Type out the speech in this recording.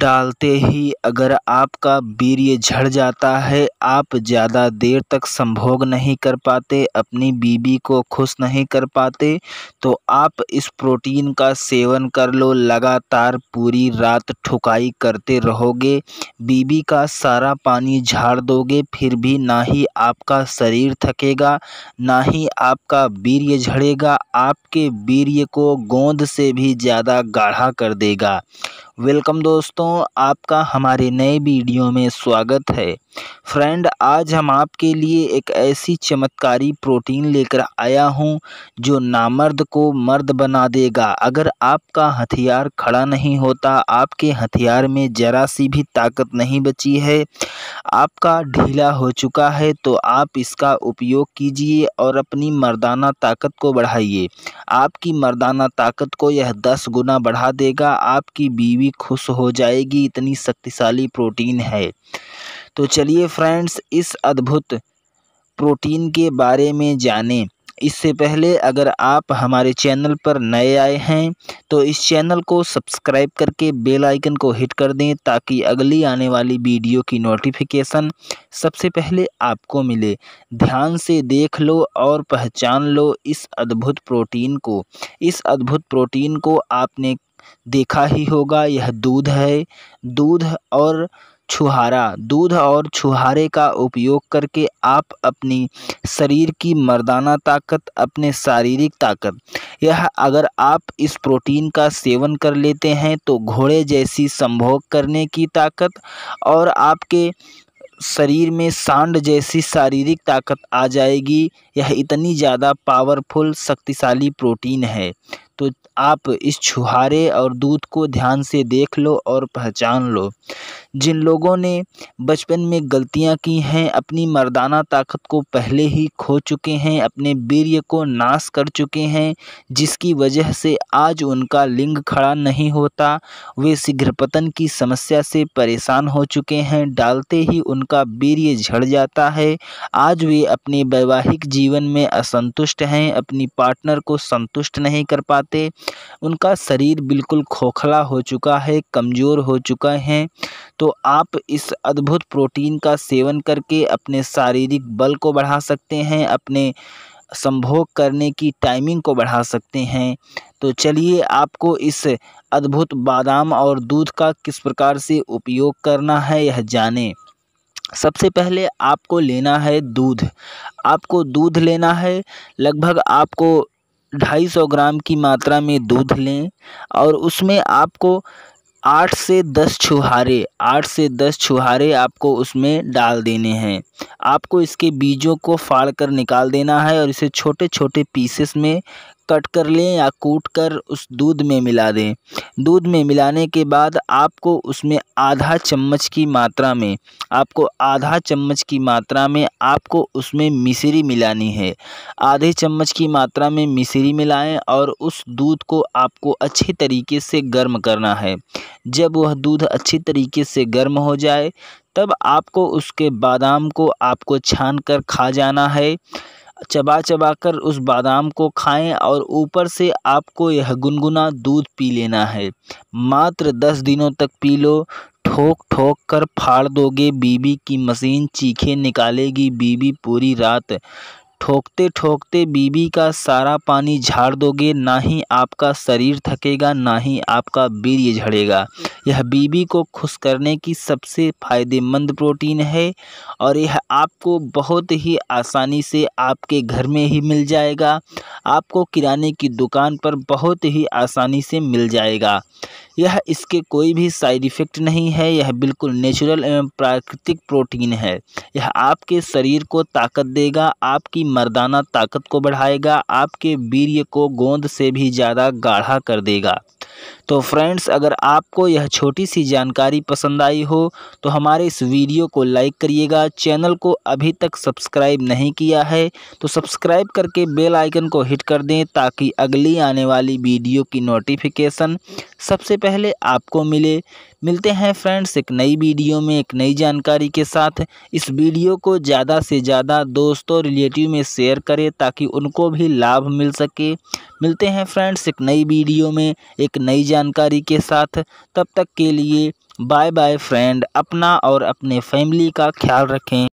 डालते ही अगर आपका वीर्य झड़ जाता है आप ज़्यादा देर तक संभोग नहीं कर पाते अपनी बीवी को खुश नहीं कर पाते तो आप इस प्रोटीन का सेवन कर लो लगातार पूरी रात ठुकाई करते रहोगे बीवी का सारा पानी झाड़ दोगे फिर भी ना ही आपका शरीर थकेगा ना ही आपका वीर्य झड़ेगा आपके वीर्य को गोंद से भी ज़्यादा गाढ़ा कर देगा वेलकम दोस्तों आपका हमारे नए वीडियो में स्वागत है फ्रेंड आज हम आपके लिए एक ऐसी चमत्कारी प्रोटीन लेकर आया हूं जो नामर्द को मर्द बना देगा अगर आपका हथियार खड़ा नहीं होता आपके हथियार में ज़रा सी भी ताकत नहीं बची है आपका ढीला हो चुका है तो आप इसका उपयोग कीजिए और अपनी मर्दाना ताकत को बढ़ाइए आपकी मर्दाना ताकत को यह दस गुना बढ़ा देगा आपकी बीवी खुश हो जाएगी इतनी शक्तिशाली प्रोटीन है तो चलिए फ्रेंड्स इस अद्भुत प्रोटीन के बारे में जानें इससे पहले अगर आप हमारे चैनल पर नए आए हैं तो इस चैनल को सब्सक्राइब करके बेल आइकन को हिट कर दें ताकि अगली आने वाली वीडियो की नोटिफिकेशन सबसे पहले आपको मिले ध्यान से देख लो और पहचान लो इस अद्भुत प्रोटीन को इस अद्भुत प्रोटीन को आपने देखा ही होगा यह दूध है दूध और छुहारा दूध और छुहारे का उपयोग करके आप अपनी शरीर की मर्दाना ताकत अपने शारीरिक ताकत यह अगर आप इस प्रोटीन का सेवन कर लेते हैं तो घोड़े जैसी संभोग करने की ताकत और आपके शरीर में सांड जैसी शारीरिक ताकत आ जाएगी यह इतनी ज़्यादा पावरफुल शक्तिशाली प्रोटीन है तो आप इस छुहारे और दूध को ध्यान से देख लो और पहचान लो जिन लोगों ने बचपन में गलतियाँ की हैं अपनी मर्दाना ताकत को पहले ही खो चुके हैं अपने वीर्य को नाश कर चुके हैं जिसकी वजह से आज उनका लिंग खड़ा नहीं होता वे शीघ्रपतन की समस्या से परेशान हो चुके हैं डालते ही उनका वीर्य झड़ जाता है आज वे अपने वैवाहिक जीवन में असंतुष्ट हैं अपनी पार्टनर को संतुष्ट नहीं कर पाते उनका शरीर बिल्कुल खोखला हो चुका है कमज़ोर हो चुका है तो आप इस अद्भुत प्रोटीन का सेवन करके अपने शारीरिक बल को बढ़ा सकते हैं अपने संभोग करने की टाइमिंग को बढ़ा सकते हैं तो चलिए आपको इस अद्भुत बादाम और दूध का किस प्रकार से उपयोग करना है यह जानें सबसे पहले आपको लेना है दूध आपको दूध लेना है लगभग आपको ढाई सौ ग्राम की मात्रा में दूध लें और उसमें आपको आठ से दस छुहारे आठ से दस छुहारे आपको उसमें डाल देने हैं आपको इसके बीजों को फाड़ कर निकाल देना है और इसे छोटे छोटे पीसेस में कट कर लें या कूट कर उस दूध में मिला दें दूध में मिलाने के बाद आपको उसमें आधा चम्मच की मात्रा में आपको आधा चम्मच की मात्रा में आपको उसमें मिश्री मिलानी है आधे चम्मच की मात्रा में मिश्री मिलाएं और उस दूध को आपको अच्छे तरीके से गर्म करना है जब वह दूध अच्छी तरीके से गर्म हो जाए तब आपको उसके बादाम को आपको छान कर खा जाना है चबा चबा कर उस बादाम को खाएं और ऊपर से आपको यह गुनगुना दूध पी लेना है मात्र दस दिनों तक पी लो ठोक ठोक कर फाड़ दोगे बीबी की मशीन चीखे निकालेगी बीबी पूरी रात ठोकते ठोकते बीबी का सारा पानी झाड़ दोगे ना ही आपका शरीर थकेगा ना ही आपका वीर्य झड़ेगा यह बीबी को खुश करने की सबसे फ़ायदेमंद प्रोटीन है और यह आपको बहुत ही आसानी से आपके घर में ही मिल जाएगा आपको किराने की दुकान पर बहुत ही आसानी से मिल जाएगा यह इसके कोई भी साइड इफ़ेक्ट नहीं है यह बिल्कुल नेचुरल एवं प्राकृतिक प्रोटीन है यह आपके शरीर को ताकत देगा आपकी मर्दाना ताकत को बढ़ाएगा आपके वीर्य को गोंद से भी ज़्यादा गाढ़ा कर देगा तो फ्रेंड्स अगर आपको यह छोटी सी जानकारी पसंद आई हो तो हमारे इस वीडियो को लाइक करिएगा चैनल को अभी तक सब्सक्राइब नहीं किया है तो सब्सक्राइब करके बेल आइकन को हिट कर दें ताकि अगली आने वाली वीडियो की नोटिफिकेशन सबसे पहले आपको मिले मिलते हैं फ्रेंड्स एक नई वीडियो में एक नई जानकारी के साथ इस वीडियो को ज़्यादा से ज़्यादा दोस्तों रिलेटिव में शेयर करें ताकि उनको भी लाभ मिल सके मिलते हैं फ्रेंड्स एक नई वीडियो में एक नई जानकारी के साथ तब तक के लिए बाय बाय फ्रेंड अपना और अपने फैमिली का ख्याल रखें